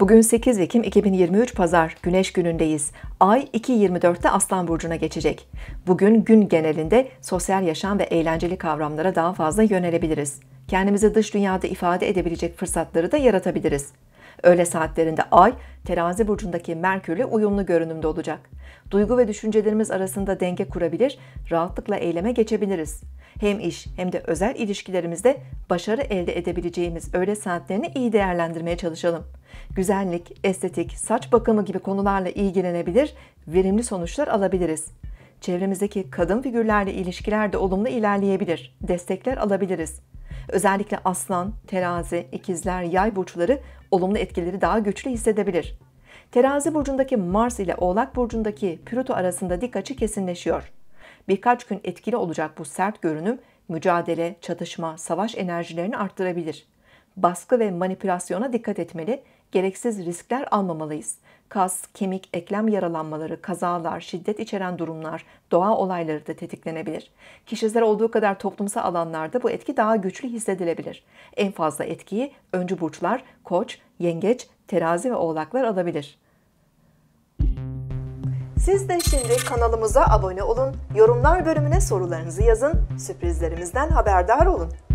Bugün 8 Ekim 2023 Pazar, Güneş günündeyiz. Ay 2.24'te Aslan Burcu'na geçecek. Bugün gün genelinde sosyal yaşam ve eğlenceli kavramlara daha fazla yönelebiliriz. Kendimizi dış dünyada ifade edebilecek fırsatları da yaratabiliriz. Öğle saatlerinde Ay, Terazi burcundaki Merkür'le uyumlu görünümde olacak. Duygu ve düşüncelerimiz arasında denge kurabilir, rahatlıkla eyleme geçebiliriz. Hem iş hem de özel ilişkilerimizde başarı elde edebileceğimiz öğle saatlerini iyi değerlendirmeye çalışalım güzellik, estetik, saç bakımı gibi konularla ilgilenebilir, verimli sonuçlar alabiliriz. Çevremizdeki kadın figürlerle ilişkiler de olumlu ilerleyebilir, destekler alabiliriz. Özellikle aslan, terazi, ikizler, yay burçları olumlu etkileri daha güçlü hissedebilir. Terazi burcundaki Mars ile Oğlak burcundaki Plüto arasında dik açı kesinleşiyor. Birkaç gün etkili olacak bu sert görünüm mücadele, çatışma, savaş enerjilerini arttırabilir baskı ve manipülasyona dikkat etmeli, gereksiz riskler almamalıyız. Kas, kemik, eklem yaralanmaları, kazalar, şiddet içeren durumlar, doğa olayları da tetiklenebilir. Kişisel olduğu kadar toplumsal alanlarda bu etki daha güçlü hissedilebilir. En fazla etkiyi öncü burçlar, koç, yengeç, terazi ve oğlaklar alabilir. Siz de şimdi kanalımıza abone olun, yorumlar bölümüne sorularınızı yazın, sürprizlerimizden haberdar olun.